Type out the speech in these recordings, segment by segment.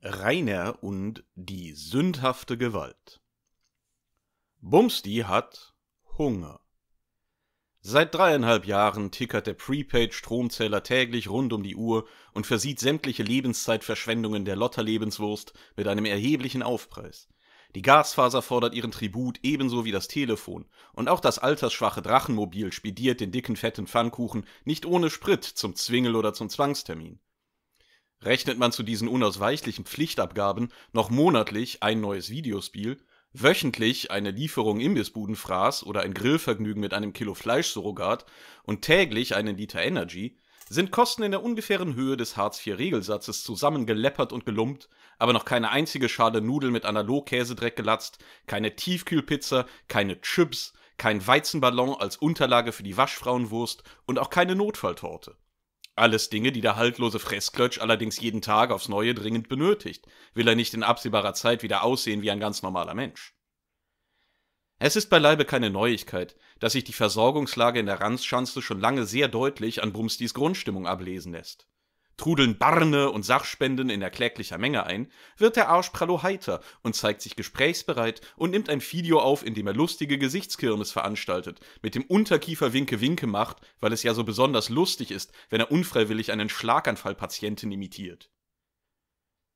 Rainer und die sündhafte Gewalt. Bumsti hat Hunger. Seit dreieinhalb Jahren tickert der Prepaid-Stromzähler täglich rund um die Uhr und versieht sämtliche Lebenszeitverschwendungen der Lotter-Lebenswurst mit einem erheblichen Aufpreis. Die Gasfaser fordert ihren Tribut ebenso wie das Telefon und auch das altersschwache Drachenmobil spediert den dicken fetten Pfannkuchen nicht ohne Sprit zum Zwingel oder zum Zwangstermin. Rechnet man zu diesen unausweichlichen Pflichtabgaben noch monatlich ein neues Videospiel, wöchentlich eine Lieferung Imbissbudenfraß oder ein Grillvergnügen mit einem Kilo Fleischsurrogat und täglich einen Liter Energy, sind Kosten in der ungefähren Höhe des Hartz-IV-Regelsatzes zusammengeleppert und gelumpt, aber noch keine einzige Schale Nudeln mit Analogkäsedreck gelatzt, keine Tiefkühlpizza, keine Chips, kein Weizenballon als Unterlage für die Waschfrauenwurst und auch keine Notfalltorte. Alles Dinge, die der haltlose Fressklötsch allerdings jeden Tag aufs Neue dringend benötigt, will er nicht in absehbarer Zeit wieder aussehen wie ein ganz normaler Mensch. Es ist beileibe keine Neuigkeit, dass sich die Versorgungslage in der Ranzschanze schon lange sehr deutlich an Brumstis Grundstimmung ablesen lässt trudeln Barne und Sachspenden in erkläglicher Menge ein, wird der Arschprallo heiter und zeigt sich gesprächsbereit und nimmt ein Video auf, in dem er lustige Gesichtskirmes veranstaltet, mit dem Unterkiefer Winke-Winke macht, weil es ja so besonders lustig ist, wenn er unfreiwillig einen Schlaganfallpatienten imitiert.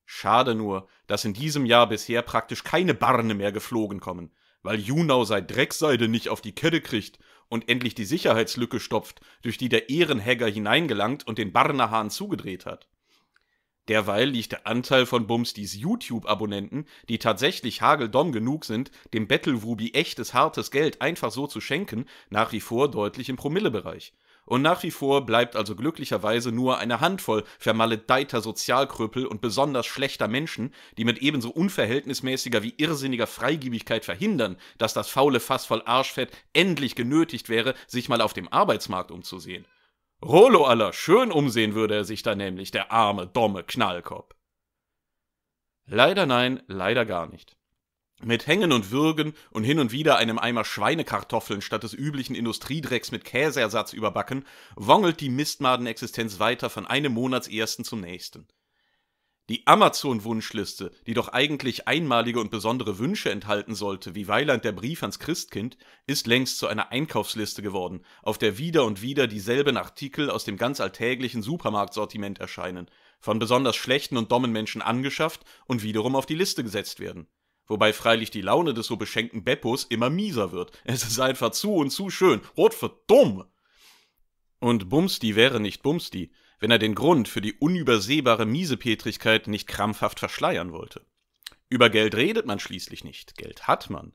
Schade nur, dass in diesem Jahr bisher praktisch keine Barne mehr geflogen kommen, weil Junau seit Dreckseide nicht auf die Kette kriegt und endlich die Sicherheitslücke stopft, durch die der Ehrenhäger hineingelangt und den Barnahan zugedreht hat. Derweil liegt der Anteil von Bumstis YouTube-Abonnenten, die tatsächlich hageldom genug sind, dem Bettelwubi echtes hartes Geld einfach so zu schenken, nach wie vor deutlich im Promillebereich. Und nach wie vor bleibt also glücklicherweise nur eine Handvoll vermaledeiter Sozialkrüppel und besonders schlechter Menschen, die mit ebenso unverhältnismäßiger wie irrsinniger Freigiebigkeit verhindern, dass das faule Fass voll Arschfett endlich genötigt wäre, sich mal auf dem Arbeitsmarkt umzusehen. Rolo aller, schön umsehen würde er sich da nämlich, der arme, domme Knallkopf. Leider nein, leider gar nicht mit Hängen und Würgen und hin und wieder einem Eimer Schweinekartoffeln statt des üblichen Industriedrecks mit Käseersatz überbacken, wongelt die Mistmadenexistenz weiter von einem Monatsersten zum nächsten. Die Amazon-Wunschliste, die doch eigentlich einmalige und besondere Wünsche enthalten sollte, wie Weiland der Brief ans Christkind, ist längst zu einer Einkaufsliste geworden, auf der wieder und wieder dieselben Artikel aus dem ganz alltäglichen Supermarktsortiment erscheinen, von besonders schlechten und dummen Menschen angeschafft und wiederum auf die Liste gesetzt werden. Wobei freilich die Laune des so beschenkten Beppos immer mieser wird. Es ist einfach zu und zu schön. Rot für dumm! Und Bumsti wäre nicht Bumsti, wenn er den Grund für die unübersehbare Miesepetrigkeit nicht krampfhaft verschleiern wollte. Über Geld redet man schließlich nicht, Geld hat man.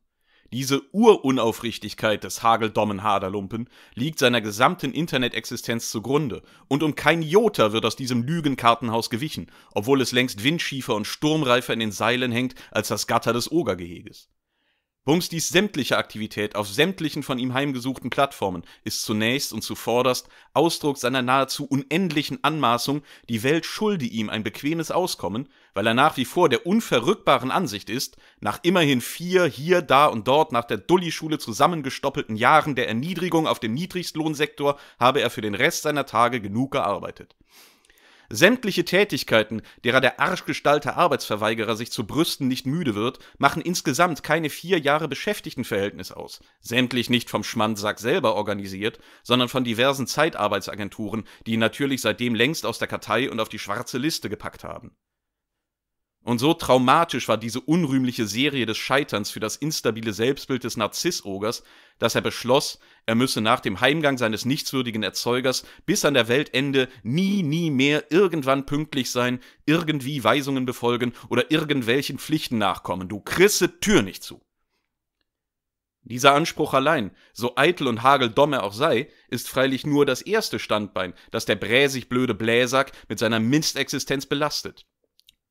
Diese Urunaufrichtigkeit des hageldommen Haderlumpen liegt seiner gesamten Internetexistenz zugrunde, und um kein Jota wird aus diesem Lügenkartenhaus gewichen, obwohl es längst windschiefer und sturmreifer in den Seilen hängt als das Gatter des Ogergeheges. Bumstis sämtliche Aktivität auf sämtlichen von ihm heimgesuchten Plattformen ist zunächst und zuvorderst Ausdruck seiner nahezu unendlichen Anmaßung, die Welt schulde ihm ein bequemes Auskommen, weil er nach wie vor der unverrückbaren Ansicht ist, nach immerhin vier hier, da und dort nach der Dulli-Schule zusammengestoppelten Jahren der Erniedrigung auf dem Niedrigstlohnsektor habe er für den Rest seiner Tage genug gearbeitet. Sämtliche Tätigkeiten, derer der arschgestalter Arbeitsverweigerer sich zu brüsten nicht müde wird, machen insgesamt keine vier Jahre Beschäftigtenverhältnis aus, sämtlich nicht vom Schmandsack selber organisiert, sondern von diversen Zeitarbeitsagenturen, die ihn natürlich seitdem längst aus der Kartei und auf die schwarze Liste gepackt haben und so traumatisch war diese unrühmliche Serie des Scheiterns für das instabile Selbstbild des Narzissogers, dass er beschloss, er müsse nach dem Heimgang seines nichtswürdigen Erzeugers bis an der Weltende nie, nie mehr irgendwann pünktlich sein, irgendwie Weisungen befolgen oder irgendwelchen Pflichten nachkommen. Du krisse Tür nicht zu. Dieser Anspruch allein, so eitel und hageldomm er auch sei, ist freilich nur das erste Standbein, das der bräsig blöde Bläsack mit seiner Minstexistenz belastet.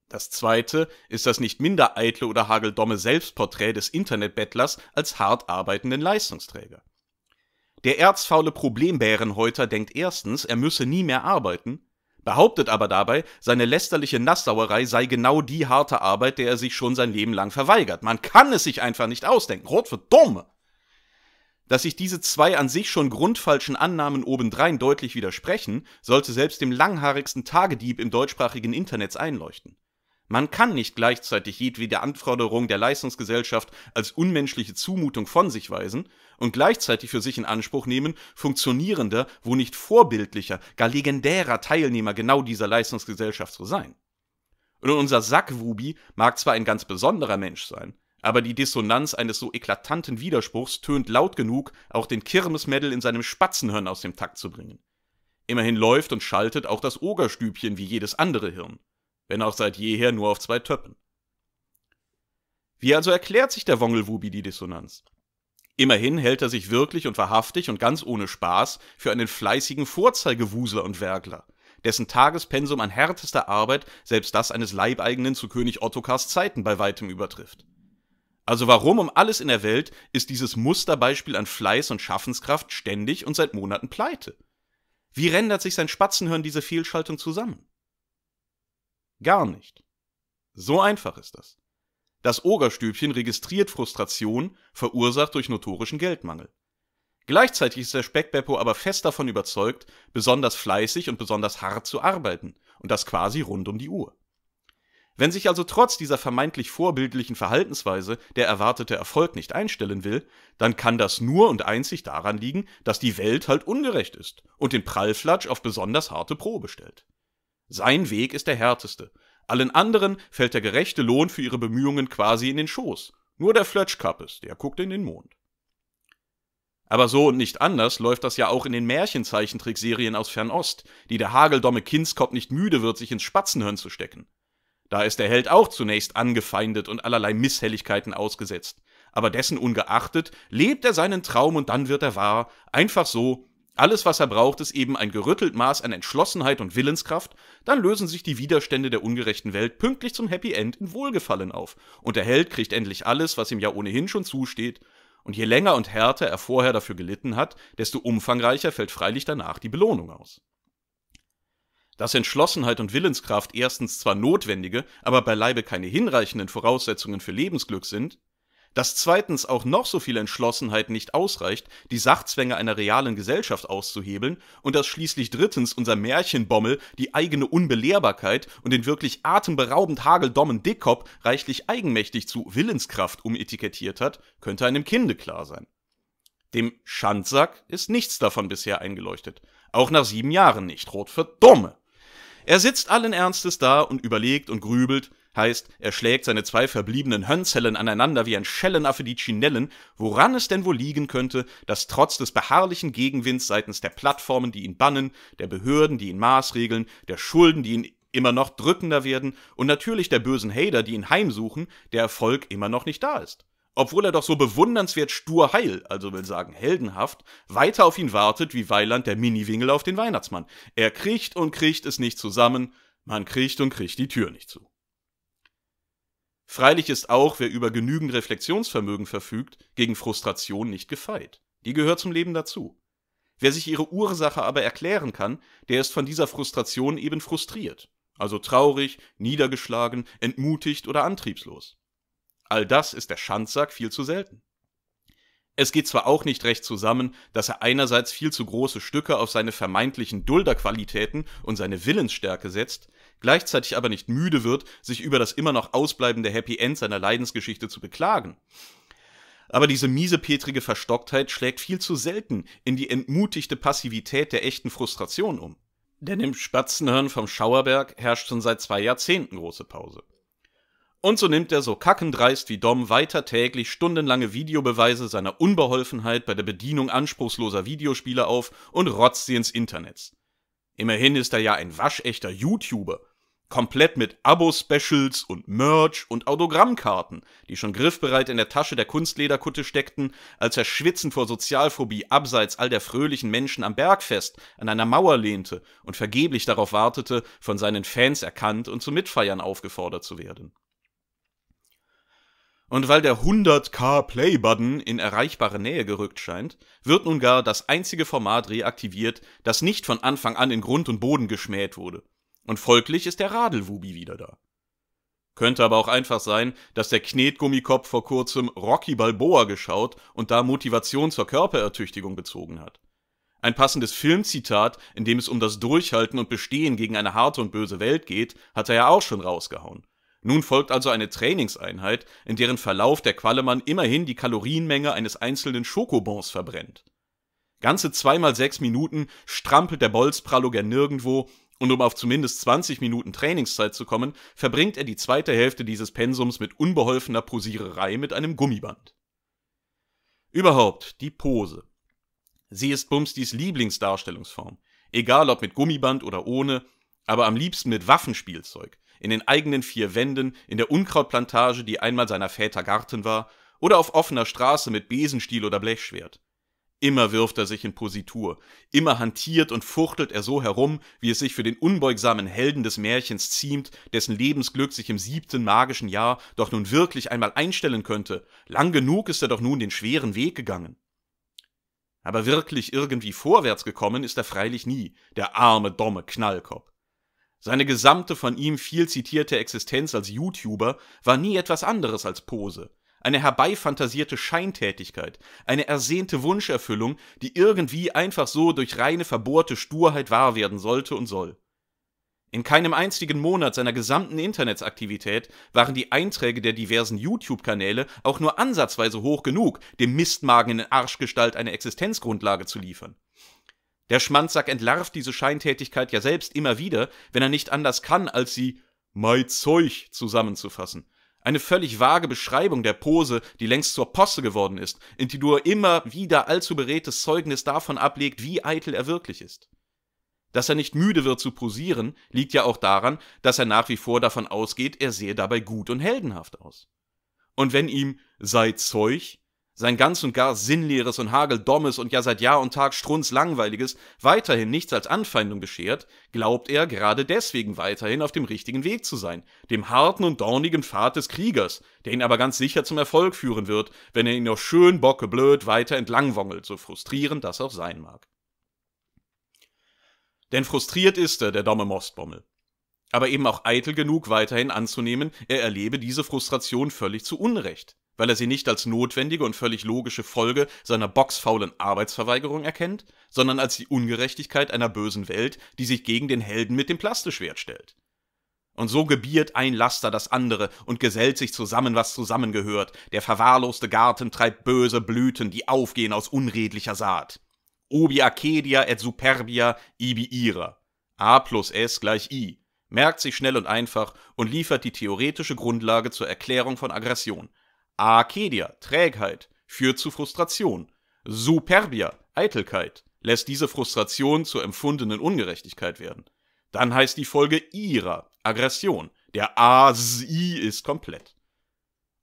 Das zweite ist das nicht minder eitle oder hageldomme Selbstporträt des Internetbettlers als hart arbeitenden Leistungsträger. Der erzfaule Problembärenhäuter denkt erstens, er müsse nie mehr arbeiten, behauptet aber dabei, seine lästerliche Nassauerei sei genau die harte Arbeit, der er sich schon sein Leben lang verweigert. Man kann es sich einfach nicht ausdenken. Rot für dumm! Dass sich diese zwei an sich schon grundfalschen Annahmen obendrein deutlich widersprechen, sollte selbst dem langhaarigsten Tagedieb im deutschsprachigen Internets einleuchten. Man kann nicht gleichzeitig jedwede Anforderung der Leistungsgesellschaft als unmenschliche Zumutung von sich weisen und gleichzeitig für sich in Anspruch nehmen, funktionierender, wo nicht vorbildlicher, gar legendärer Teilnehmer genau dieser Leistungsgesellschaft zu sein. Und unser Sackwubi mag zwar ein ganz besonderer Mensch sein, aber die Dissonanz eines so eklatanten Widerspruchs tönt laut genug, auch den Kirmesmädel in seinem Spatzenhirn aus dem Takt zu bringen. Immerhin läuft und schaltet auch das Ogerstübchen wie jedes andere Hirn wenn auch seit jeher nur auf zwei Töppen. Wie also erklärt sich der Wongelwubi die Dissonanz? Immerhin hält er sich wirklich und wahrhaftig und ganz ohne Spaß für einen fleißigen Vorzeigewusler und Werkler, dessen Tagespensum an härtester Arbeit selbst das eines Leibeigenen zu König Ottokars Zeiten bei weitem übertrifft. Also warum um alles in der Welt ist dieses Musterbeispiel an Fleiß und Schaffenskraft ständig und seit Monaten pleite? Wie rendert sich sein Spatzenhirn diese Fehlschaltung zusammen? Gar nicht. So einfach ist das. Das Ogerstübchen registriert Frustration, verursacht durch notorischen Geldmangel. Gleichzeitig ist der Speckbeppo aber fest davon überzeugt, besonders fleißig und besonders hart zu arbeiten, und das quasi rund um die Uhr. Wenn sich also trotz dieser vermeintlich vorbildlichen Verhaltensweise der erwartete Erfolg nicht einstellen will, dann kann das nur und einzig daran liegen, dass die Welt halt ungerecht ist und den Prallflatsch auf besonders harte Probe stellt. Sein Weg ist der härteste. Allen anderen fällt der gerechte Lohn für ihre Bemühungen quasi in den Schoß. Nur der Flötschkappes, der guckt in den Mond. Aber so und nicht anders läuft das ja auch in den Märchenzeichentrickserien aus Fernost, die der hageldomme Kindskopf nicht müde wird, sich ins Spatzenhirn zu stecken. Da ist der Held auch zunächst angefeindet und allerlei Misshelligkeiten ausgesetzt. Aber dessen ungeachtet lebt er seinen Traum und dann wird er wahr, einfach so, alles, was er braucht, ist eben ein gerüttelt Maß an Entschlossenheit und Willenskraft, dann lösen sich die Widerstände der ungerechten Welt pünktlich zum Happy End in Wohlgefallen auf, und der Held kriegt endlich alles, was ihm ja ohnehin schon zusteht, und je länger und härter er vorher dafür gelitten hat, desto umfangreicher fällt freilich danach die Belohnung aus. Dass Entschlossenheit und Willenskraft erstens zwar notwendige, aber beileibe keine hinreichenden Voraussetzungen für Lebensglück sind, dass zweitens auch noch so viel Entschlossenheit nicht ausreicht, die Sachzwänge einer realen Gesellschaft auszuhebeln und dass schließlich drittens unser Märchenbommel die eigene Unbelehrbarkeit und den wirklich atemberaubend hageldommen Dickkopf reichlich eigenmächtig zu Willenskraft umetikettiert hat, könnte einem Kinde klar sein. Dem Schandsack ist nichts davon bisher eingeleuchtet. Auch nach sieben Jahren nicht. Rot für Dumme. Er sitzt allen Ernstes da und überlegt und grübelt, heißt, er schlägt seine zwei verbliebenen Hönzellen aneinander wie ein Schellenaffe die Chinellen, woran es denn wohl liegen könnte, dass trotz des beharrlichen Gegenwinds seitens der Plattformen, die ihn bannen, der Behörden, die ihn maßregeln, der Schulden, die ihn immer noch drückender werden und natürlich der bösen Hader, die ihn heimsuchen, der Erfolg immer noch nicht da ist. Obwohl er doch so bewundernswert stur heil, also will sagen heldenhaft, weiter auf ihn wartet wie Weiland der Miniwingel auf den Weihnachtsmann. Er kriecht und kriecht es nicht zusammen, man kriecht und kriecht die Tür nicht zu. Freilich ist auch, wer über genügend Reflexionsvermögen verfügt, gegen Frustration nicht gefeit. Die gehört zum Leben dazu. Wer sich ihre Ursache aber erklären kann, der ist von dieser Frustration eben frustriert, also traurig, niedergeschlagen, entmutigt oder antriebslos. All das ist der Schandsack viel zu selten. Es geht zwar auch nicht recht zusammen, dass er einerseits viel zu große Stücke auf seine vermeintlichen Dulderqualitäten und seine Willensstärke setzt, gleichzeitig aber nicht müde wird, sich über das immer noch ausbleibende Happy End seiner Leidensgeschichte zu beklagen. Aber diese miesepetrige Verstocktheit schlägt viel zu selten in die entmutigte Passivität der echten Frustration um. Denn im Spatzenhirn vom Schauerberg herrscht schon seit zwei Jahrzehnten große Pause. Und so nimmt er so kackendreist wie Dom weiter täglich stundenlange Videobeweise seiner Unbeholfenheit bei der Bedienung anspruchsloser Videospiele auf und rotzt sie ins Internet. Immerhin ist er ja ein waschechter YouTuber Komplett mit Abo-Specials und Merch und Autogrammkarten, die schon griffbereit in der Tasche der Kunstlederkutte steckten, als er schwitzend vor Sozialphobie abseits all der fröhlichen Menschen am Bergfest an einer Mauer lehnte und vergeblich darauf wartete, von seinen Fans erkannt und zum Mitfeiern aufgefordert zu werden. Und weil der 100k Play-Button in erreichbare Nähe gerückt scheint, wird nun gar das einzige Format reaktiviert, das nicht von Anfang an in Grund und Boden geschmäht wurde – und folglich ist der Radelwubi wieder da. Könnte aber auch einfach sein, dass der Knetgummikopf vor kurzem Rocky Balboa geschaut und da Motivation zur Körperertüchtigung gezogen hat. Ein passendes Filmzitat, in dem es um das Durchhalten und Bestehen gegen eine harte und böse Welt geht, hat er ja auch schon rausgehauen. Nun folgt also eine Trainingseinheit, in deren Verlauf der Qualemann immerhin die Kalorienmenge eines einzelnen Schokobons verbrennt. Ganze zweimal sechs Minuten strampelt der Bolzpralogger nirgendwo, und um auf zumindest 20 Minuten Trainingszeit zu kommen, verbringt er die zweite Hälfte dieses Pensums mit unbeholfener Posiererei mit einem Gummiband. Überhaupt, die Pose. Sie ist Bumstis Lieblingsdarstellungsform. Egal ob mit Gummiband oder ohne, aber am liebsten mit Waffenspielzeug. In den eigenen vier Wänden, in der Unkrautplantage, die einmal seiner Väter Garten war, oder auf offener Straße mit Besenstiel oder Blechschwert. Immer wirft er sich in Positur, immer hantiert und fuchtelt er so herum, wie es sich für den unbeugsamen Helden des Märchens ziemt, dessen Lebensglück sich im siebten magischen Jahr doch nun wirklich einmal einstellen könnte, lang genug ist er doch nun den schweren Weg gegangen. Aber wirklich irgendwie vorwärts gekommen ist er freilich nie, der arme, domme Knallkopf. Seine gesamte von ihm viel zitierte Existenz als YouTuber war nie etwas anderes als Pose, eine herbeifantasierte Scheintätigkeit, eine ersehnte Wunscherfüllung, die irgendwie einfach so durch reine verbohrte Sturheit wahr werden sollte und soll. In keinem einzigen Monat seiner gesamten Internetsaktivität waren die Einträge der diversen YouTube-Kanäle auch nur ansatzweise hoch genug, dem Mistmagen in Arschgestalt eine Existenzgrundlage zu liefern. Der Schmanzack entlarvt diese Scheintätigkeit ja selbst immer wieder, wenn er nicht anders kann, als sie mein Zeug zusammenzufassen eine völlig vage Beschreibung der Pose, die längst zur Posse geworden ist, in die nur immer wieder allzu beredtes Zeugnis davon ablegt, wie eitel er wirklich ist. Dass er nicht müde wird zu posieren, liegt ja auch daran, dass er nach wie vor davon ausgeht, er sehe dabei gut und heldenhaft aus. Und wenn ihm sei Zeug sein ganz und gar sinnleeres und hageldommes und ja seit Jahr und Tag strunzlangweiliges weiterhin nichts als Anfeindung beschert, glaubt er gerade deswegen weiterhin auf dem richtigen Weg zu sein, dem harten und dornigen Pfad des Kriegers, der ihn aber ganz sicher zum Erfolg führen wird, wenn er ihn noch schön bockeblöd weiter entlangwongelt, so frustrierend das auch sein mag. Denn frustriert ist er, der dumme Mostbommel aber eben auch eitel genug weiterhin anzunehmen, er erlebe diese Frustration völlig zu Unrecht weil er sie nicht als notwendige und völlig logische Folge seiner boxfaulen Arbeitsverweigerung erkennt, sondern als die Ungerechtigkeit einer bösen Welt, die sich gegen den Helden mit dem Plastischwert stellt. Und so gebiert ein Laster das andere und gesellt sich zusammen, was zusammengehört. Der verwahrloste Garten treibt böse Blüten, die aufgehen aus unredlicher Saat. Obi Arcadia et superbia ibi ira. A plus S gleich I merkt sich schnell und einfach und liefert die theoretische Grundlage zur Erklärung von Aggression, Arcadia, Trägheit, führt zu Frustration. Superbia, Eitelkeit, lässt diese Frustration zur empfundenen Ungerechtigkeit werden. Dann heißt die Folge Ira, Aggression. Der A-S-I ist komplett.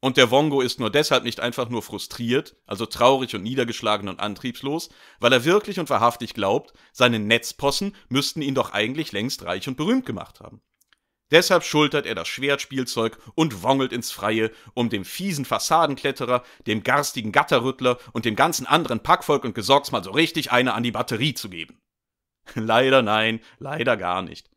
Und der Wongo ist nur deshalb nicht einfach nur frustriert, also traurig und niedergeschlagen und antriebslos, weil er wirklich und wahrhaftig glaubt, seine Netzpossen müssten ihn doch eigentlich längst reich und berühmt gemacht haben. Deshalb schultert er das Schwertspielzeug und wongelt ins Freie, um dem fiesen Fassadenkletterer, dem garstigen Gatterrüttler und dem ganzen anderen Packvolk und Gesorgs mal so richtig eine an die Batterie zu geben. Leider nein, leider gar nicht.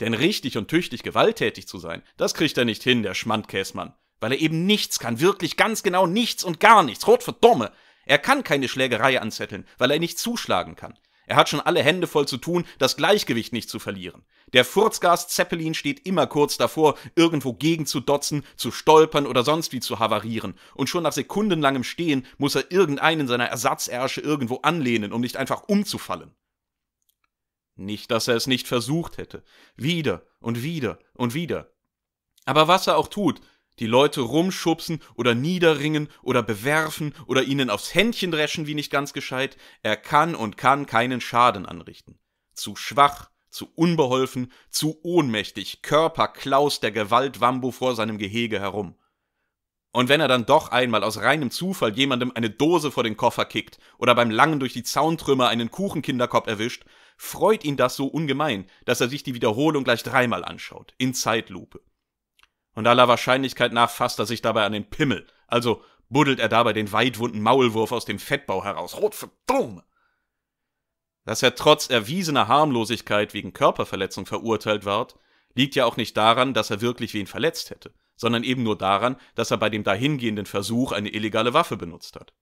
Denn richtig und tüchtig gewalttätig zu sein, das kriegt er nicht hin, der Schmandkäsmann. Weil er eben nichts kann, wirklich ganz genau nichts und gar nichts, rot verdomme. Er kann keine Schlägerei anzetteln, weil er nicht zuschlagen kann. Er hat schon alle Hände voll zu tun, das Gleichgewicht nicht zu verlieren. Der Furzgas Zeppelin steht immer kurz davor, irgendwo gegen zu dotzen, zu stolpern oder sonst wie zu havarieren. Und schon nach sekundenlangem Stehen muss er irgendeinen seiner Ersatzersche irgendwo anlehnen, um nicht einfach umzufallen. Nicht, dass er es nicht versucht hätte. Wieder und wieder und wieder. Aber was er auch tut, die Leute rumschubsen oder niederringen oder bewerfen oder ihnen aufs Händchen dreschen wie nicht ganz gescheit, er kann und kann keinen Schaden anrichten. Zu schwach, zu unbeholfen, zu ohnmächtig, Körper Klaus der Gewalt Wambo vor seinem Gehege herum. Und wenn er dann doch einmal aus reinem Zufall jemandem eine Dose vor den Koffer kickt oder beim Langen durch die Zauntrümmer einen Kuchenkinderkopf erwischt, freut ihn das so ungemein, dass er sich die Wiederholung gleich dreimal anschaut, in Zeitlupe. Und aller Wahrscheinlichkeit nach fasst er sich dabei an den Pimmel, also buddelt er dabei den weitwunden Maulwurf aus dem Fettbau heraus. Rot verdammt! Dass er trotz erwiesener Harmlosigkeit wegen Körperverletzung verurteilt ward, liegt ja auch nicht daran, dass er wirklich wen verletzt hätte, sondern eben nur daran, dass er bei dem dahingehenden Versuch eine illegale Waffe benutzt hat.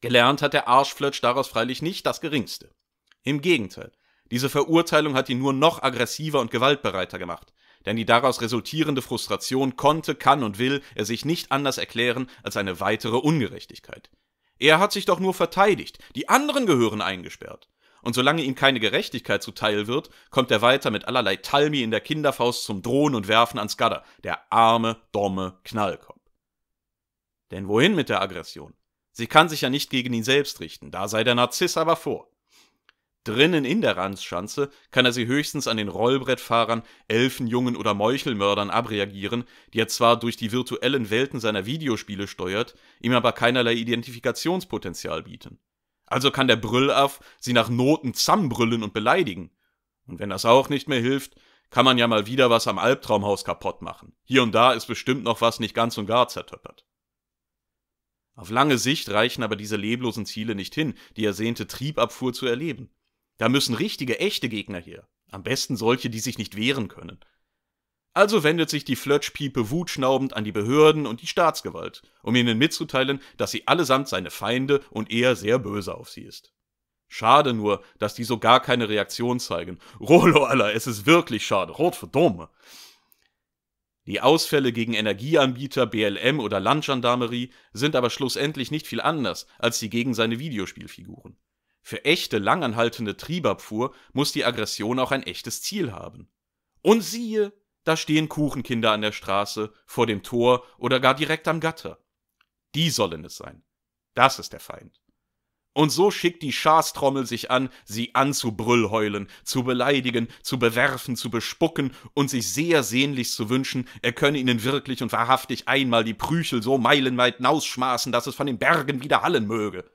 Gelernt hat der Arschflötsch daraus freilich nicht das geringste. Im Gegenteil, diese Verurteilung hat ihn nur noch aggressiver und gewaltbereiter gemacht, denn die daraus resultierende Frustration konnte, kann und will er sich nicht anders erklären als eine weitere Ungerechtigkeit, er hat sich doch nur verteidigt, die anderen gehören eingesperrt. Und solange ihm keine Gerechtigkeit zuteil wird, kommt er weiter mit allerlei Talmi in der Kinderfaust zum Drohen und Werfen ans Gadder. der arme, domme Knallkopf. Denn wohin mit der Aggression? Sie kann sich ja nicht gegen ihn selbst richten, da sei der Narziss aber vor. Drinnen in der Ranzschanze kann er sie höchstens an den Rollbrettfahrern, Elfenjungen oder Meuchelmördern abreagieren, die er zwar durch die virtuellen Welten seiner Videospiele steuert, ihm aber keinerlei Identifikationspotenzial bieten. Also kann der Brüllaff sie nach Noten zusammenbrüllen und beleidigen. Und wenn das auch nicht mehr hilft, kann man ja mal wieder was am Albtraumhaus kaputt machen. Hier und da ist bestimmt noch was nicht ganz und gar zertöppert. Auf lange Sicht reichen aber diese leblosen Ziele nicht hin, die ersehnte Triebabfuhr zu erleben. Da müssen richtige, echte Gegner her. Am besten solche, die sich nicht wehren können. Also wendet sich die Flötschpiepe wutschnaubend an die Behörden und die Staatsgewalt, um ihnen mitzuteilen, dass sie allesamt seine Feinde und er sehr böse auf sie ist. Schade nur, dass die so gar keine Reaktion zeigen. Rolo aller, es ist wirklich schade. Rot verdomme. Die Ausfälle gegen Energieanbieter, BLM oder Landgendarmerie sind aber schlussendlich nicht viel anders als die gegen seine Videospielfiguren. Für echte, langanhaltende Triebabfuhr muss die Aggression auch ein echtes Ziel haben. Und siehe, da stehen Kuchenkinder an der Straße, vor dem Tor oder gar direkt am Gatter. Die sollen es sein. Das ist der Feind. Und so schickt die Schaßtrommel sich an, sie anzubrüllheulen, zu beleidigen, zu bewerfen, zu bespucken und sich sehr sehnlichst zu wünschen, er könne ihnen wirklich und wahrhaftig einmal die Prüchel so meilenweit nausschmaßen, dass es von den Bergen wieder hallen möge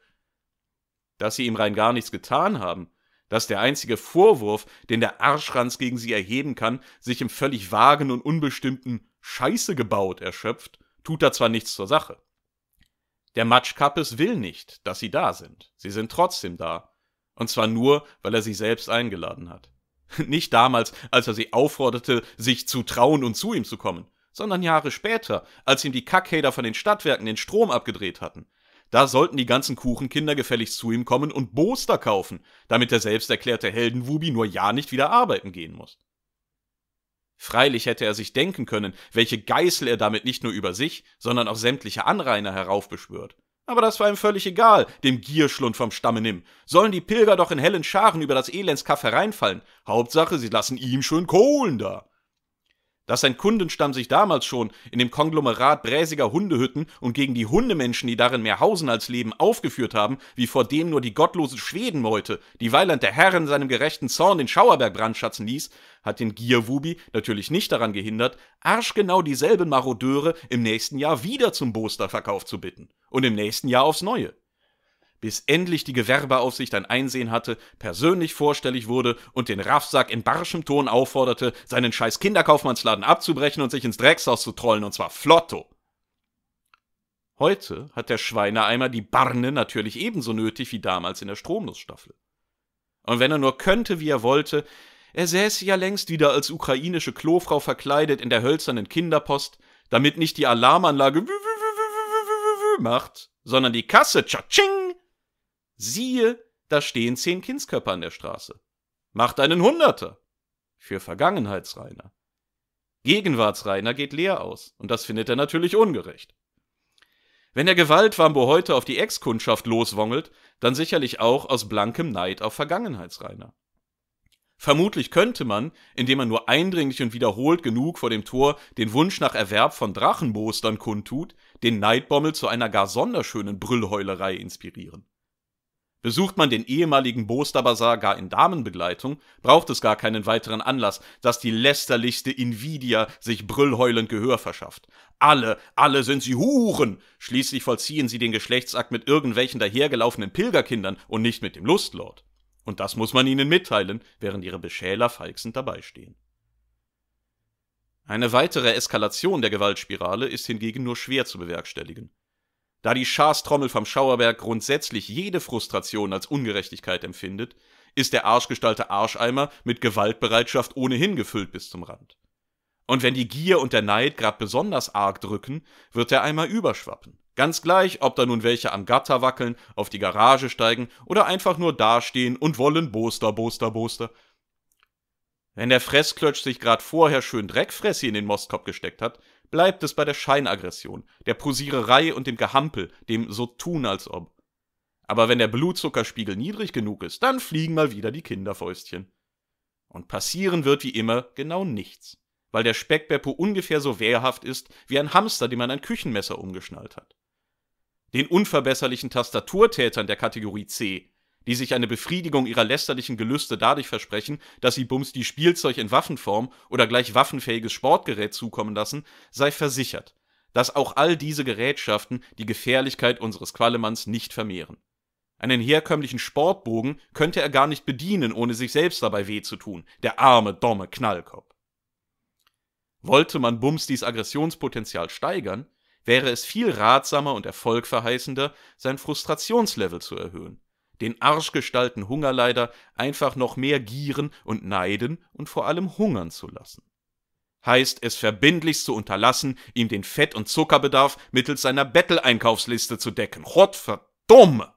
dass sie ihm rein gar nichts getan haben, dass der einzige Vorwurf, den der Arschranz gegen sie erheben kann, sich im völlig vagen und unbestimmten Scheiße gebaut erschöpft, tut da zwar nichts zur Sache. Der Matschkappes will nicht, dass sie da sind. Sie sind trotzdem da. Und zwar nur, weil er sie selbst eingeladen hat. Nicht damals, als er sie aufforderte, sich zu trauen und zu ihm zu kommen, sondern Jahre später, als ihm die Kackhäder von den Stadtwerken den Strom abgedreht hatten, da sollten die ganzen Kuchenkinder gefälligst zu ihm kommen und Booster kaufen, damit der selbst erklärte Heldenwubi nur ja nicht wieder arbeiten gehen muss. Freilich hätte er sich denken können, welche Geißel er damit nicht nur über sich, sondern auch sämtliche Anrainer heraufbeschwört. Aber das war ihm völlig egal, dem Gierschlund vom Stamme Nimm. Sollen die Pilger doch in hellen Scharen über das Elendskaff hereinfallen. Hauptsache, sie lassen ihm schön Kohlen da. Dass sein Kundenstamm sich damals schon in dem Konglomerat bräsiger Hundehütten und gegen die Hundemenschen, die darin mehr hausen als leben, aufgeführt haben, wie vor dem nur die gottlose Schwedenmeute, die weiland der Herr in seinem gerechten Zorn den Schauerberg brandschatzen ließ, hat den Gierwubi natürlich nicht daran gehindert, arschgenau dieselben Marodeure im nächsten Jahr wieder zum Boster verkauft zu bitten. Und im nächsten Jahr aufs Neue bis endlich die Gewerbeaufsicht ein Einsehen hatte, persönlich vorstellig wurde und den Raffsack in barschem Ton aufforderte, seinen scheiß Kinderkaufmannsladen abzubrechen und sich ins Dreckshaus zu trollen, und zwar flotto. Heute hat der Schweineeimer die Barne natürlich ebenso nötig wie damals in der Stromnussstaffel. Und wenn er nur könnte, wie er wollte, er säße ja längst wieder als ukrainische Klofrau verkleidet in der hölzernen Kinderpost, damit nicht die Alarmanlage macht, sondern die Kasse tschatsching Siehe, da stehen zehn Kindskörper an der Straße. Macht einen Hunderter! Für Vergangenheitsreiner. Gegenwartsreiner geht leer aus, und das findet er natürlich ungerecht. Wenn der Gewaltwambo heute auf die Ex-Kundschaft loswongelt, dann sicherlich auch aus blankem Neid auf Vergangenheitsreiner. Vermutlich könnte man, indem man nur eindringlich und wiederholt genug vor dem Tor den Wunsch nach Erwerb von Drachenboostern kundtut, den Neidbommel zu einer gar sonderschönen Brüllheulerei inspirieren. Besucht man den ehemaligen Boster Bazar gar in Damenbegleitung, braucht es gar keinen weiteren Anlass, dass die lästerlichste Invidia sich brüllheulend Gehör verschafft. Alle, alle sind sie Huren! Schließlich vollziehen sie den Geschlechtsakt mit irgendwelchen dahergelaufenen Pilgerkindern und nicht mit dem Lustlord. Und das muss man ihnen mitteilen, während ihre Beschäler feixend dabeistehen. Eine weitere Eskalation der Gewaltspirale ist hingegen nur schwer zu bewerkstelligen. Da die Schaastrommel vom Schauerberg grundsätzlich jede Frustration als Ungerechtigkeit empfindet, ist der arschgestalte Arscheimer mit Gewaltbereitschaft ohnehin gefüllt bis zum Rand. Und wenn die Gier und der Neid gerade besonders arg drücken, wird der Eimer überschwappen. Ganz gleich, ob da nun welche am Gatter wackeln, auf die Garage steigen oder einfach nur dastehen und wollen Booster, Booster, Booster. Wenn der Fressklötsch sich gerade vorher schön Dreckfressi in den Mostkopf gesteckt hat, bleibt es bei der Scheinaggression, der Posiererei und dem Gehampel, dem so tun als ob. Aber wenn der Blutzuckerspiegel niedrig genug ist, dann fliegen mal wieder die Kinderfäustchen. Und passieren wird wie immer genau nichts, weil der Speckbeppo ungefähr so wehrhaft ist wie ein Hamster, dem man ein Küchenmesser umgeschnallt hat. Den unverbesserlichen Tastaturtätern der Kategorie C die sich eine Befriedigung ihrer lästerlichen Gelüste dadurch versprechen, dass sie Bums die Spielzeug in Waffenform oder gleich waffenfähiges Sportgerät zukommen lassen, sei versichert, dass auch all diese Gerätschaften die Gefährlichkeit unseres Qualemanns nicht vermehren. Einen herkömmlichen Sportbogen könnte er gar nicht bedienen, ohne sich selbst dabei weh zu tun, der arme, domme Knallkopf. Wollte man Bums dies Aggressionspotenzial steigern, wäre es viel ratsamer und erfolgverheißender, sein Frustrationslevel zu erhöhen den arschgestalten Hungerleider einfach noch mehr gieren und neiden und vor allem hungern zu lassen. Heißt es verbindlichst zu unterlassen, ihm den Fett- und Zuckerbedarf mittels seiner Betteleinkaufsliste zu decken. Gott verdomme!